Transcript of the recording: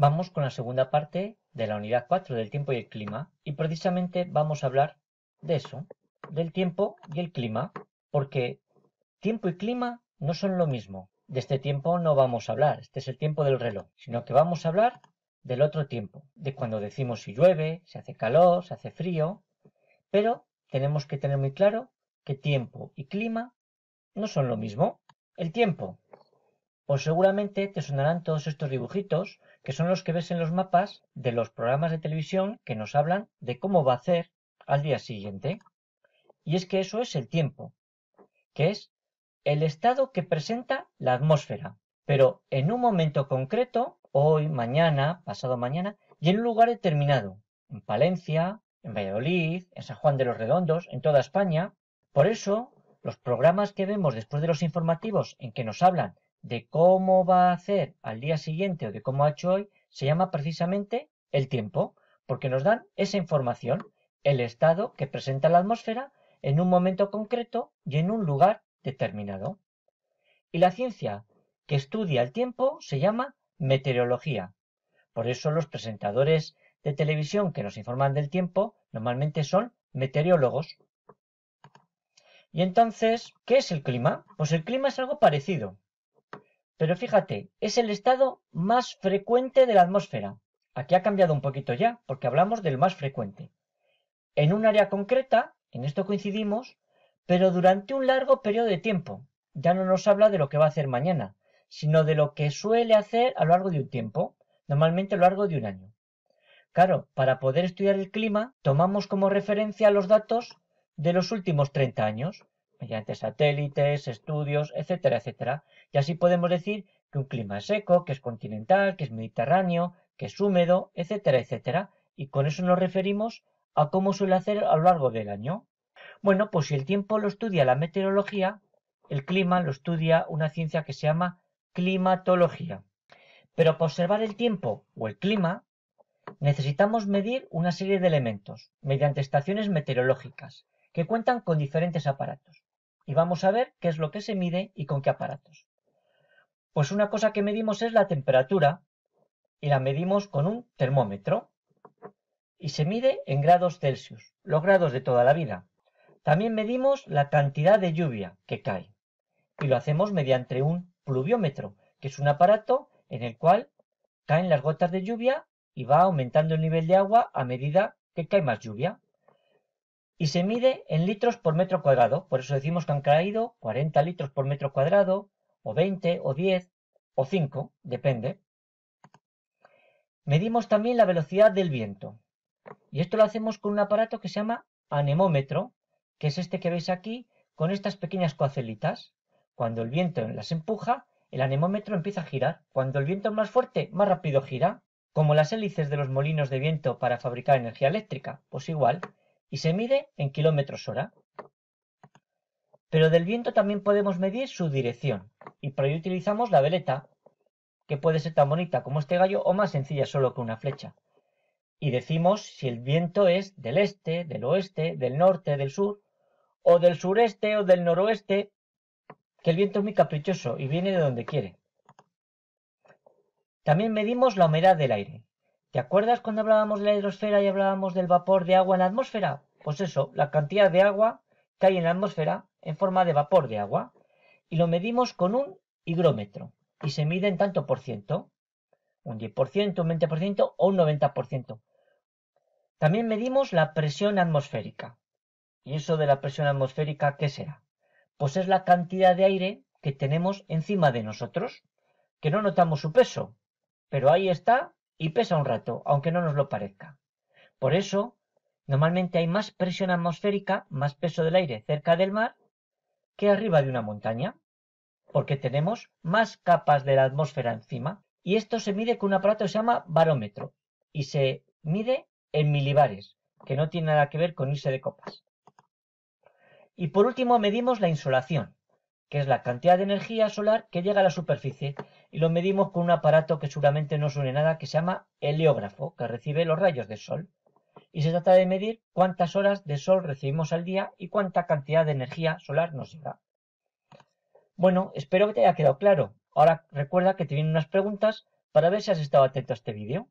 Vamos con la segunda parte de la unidad 4 del tiempo y el clima y precisamente vamos a hablar de eso, del tiempo y el clima, porque tiempo y clima no son lo mismo. De este tiempo no vamos a hablar, este es el tiempo del reloj, sino que vamos a hablar del otro tiempo, de cuando decimos si llueve, si hace calor, si hace frío, pero tenemos que tener muy claro que tiempo y clima no son lo mismo. El tiempo, pues seguramente te sonarán todos estos dibujitos que son los que ves en los mapas de los programas de televisión que nos hablan de cómo va a hacer al día siguiente. Y es que eso es el tiempo, que es el estado que presenta la atmósfera, pero en un momento concreto, hoy, mañana, pasado mañana, y en un lugar determinado, en Palencia, en Valladolid, en San Juan de los Redondos, en toda España. Por eso, los programas que vemos después de los informativos en que nos hablan de cómo va a hacer al día siguiente o de cómo ha hecho hoy se llama precisamente el tiempo, porque nos dan esa información, el estado que presenta la atmósfera en un momento concreto y en un lugar determinado. Y la ciencia que estudia el tiempo se llama meteorología. Por eso los presentadores de televisión que nos informan del tiempo normalmente son meteorólogos. Y entonces, ¿qué es el clima? Pues el clima es algo parecido. Pero fíjate, es el estado más frecuente de la atmósfera. Aquí ha cambiado un poquito ya, porque hablamos del más frecuente. En un área concreta, en esto coincidimos, pero durante un largo periodo de tiempo. Ya no nos habla de lo que va a hacer mañana, sino de lo que suele hacer a lo largo de un tiempo, normalmente a lo largo de un año. Claro, para poder estudiar el clima, tomamos como referencia los datos de los últimos 30 años, mediante satélites, estudios, etcétera, etcétera. Y así podemos decir que un clima es seco, que es continental, que es mediterráneo, que es húmedo, etcétera, etcétera. Y con eso nos referimos a cómo suele hacer a lo largo del año. Bueno, pues si el tiempo lo estudia la meteorología, el clima lo estudia una ciencia que se llama climatología. Pero para observar el tiempo o el clima, necesitamos medir una serie de elementos mediante estaciones meteorológicas que cuentan con diferentes aparatos y vamos a ver qué es lo que se mide y con qué aparatos. Pues una cosa que medimos es la temperatura y la medimos con un termómetro y se mide en grados Celsius, los grados de toda la vida. También medimos la cantidad de lluvia que cae y lo hacemos mediante un pluviómetro, que es un aparato en el cual caen las gotas de lluvia y va aumentando el nivel de agua a medida que cae más lluvia y se mide en litros por metro cuadrado. Por eso decimos que han caído 40 litros por metro cuadrado, o 20, o 10, o 5, depende. Medimos también la velocidad del viento. Y esto lo hacemos con un aparato que se llama anemómetro, que es este que veis aquí, con estas pequeñas coacelitas. Cuando el viento las empuja, el anemómetro empieza a girar. Cuando el viento es más fuerte, más rápido gira, como las hélices de los molinos de viento para fabricar energía eléctrica. Pues igual, y se mide en kilómetros hora. Pero del viento también podemos medir su dirección y para ello utilizamos la veleta, que puede ser tan bonita como este gallo o más sencilla solo que una flecha. Y decimos si el viento es del este, del oeste, del norte, del sur, o del sureste o del noroeste, que el viento es muy caprichoso y viene de donde quiere. También medimos la humedad del aire, ¿Te acuerdas cuando hablábamos de la hidrosfera y hablábamos del vapor de agua en la atmósfera? Pues eso, la cantidad de agua que hay en la atmósfera en forma de vapor de agua. Y lo medimos con un higrómetro. Y se mide en tanto por ciento. Un 10%, un 20% o un 90%. También medimos la presión atmosférica. ¿Y eso de la presión atmosférica qué será? Pues es la cantidad de aire que tenemos encima de nosotros, que no notamos su peso, pero ahí está y pesa un rato, aunque no nos lo parezca. Por eso, normalmente hay más presión atmosférica, más peso del aire cerca del mar que arriba de una montaña, porque tenemos más capas de la atmósfera encima. Y esto se mide con un aparato que se llama barómetro y se mide en milibares, que no tiene nada que ver con irse de copas. Y por último medimos la insolación que es la cantidad de energía solar que llega a la superficie, y lo medimos con un aparato que seguramente no suene nada, que se llama heliógrafo, que recibe los rayos del sol. Y se trata de medir cuántas horas de sol recibimos al día y cuánta cantidad de energía solar nos llega. Bueno, espero que te haya quedado claro. Ahora recuerda que te vienen unas preguntas para ver si has estado atento a este vídeo.